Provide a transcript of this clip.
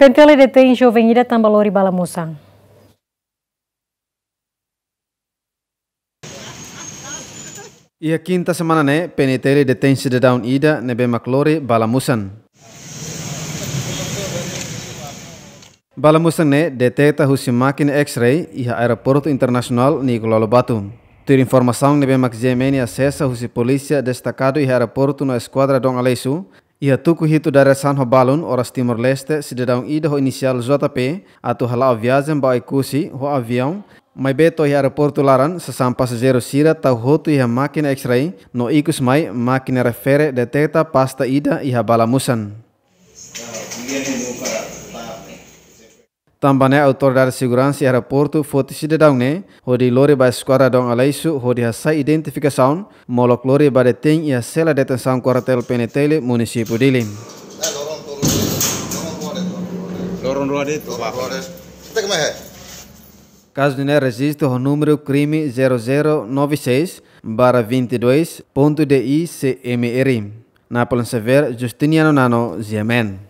Pentele tăi în jovenirea tambalorii Balamusang. Ia e quinta semana ne detensi de daun ida nebe maklori Balamusan. Balamusan ne deteta husi makin x-ray iha aeroporto ni Nicolau Batu. Tur informasaun nebe mak Gemenia sesa husi polisia destakado iha aeroporto na esquadra dong alesu ia tuku hitu dari San ho balun oras Timor Leste se dedão ida ho inicial halau atu hala viagem ba ikusi ho avion. mai beto hi aeroporto laran sesam passageiro sira tau hotu ia makin X-ray no ikus mai makin refere detecta pasta ida ia balamusan. tambane autoridade de segurança e aeroporto foi decidida o de lori ba esquadra aleixo, alaisu hodi hasa identificação molok lori ba deteng a sela detenção quartel penetele município de dili loron rua de tu Caso de registro o número crime 0096 barra 22.DICMR. Na polícia ver Justiniano Nano, Ziemen.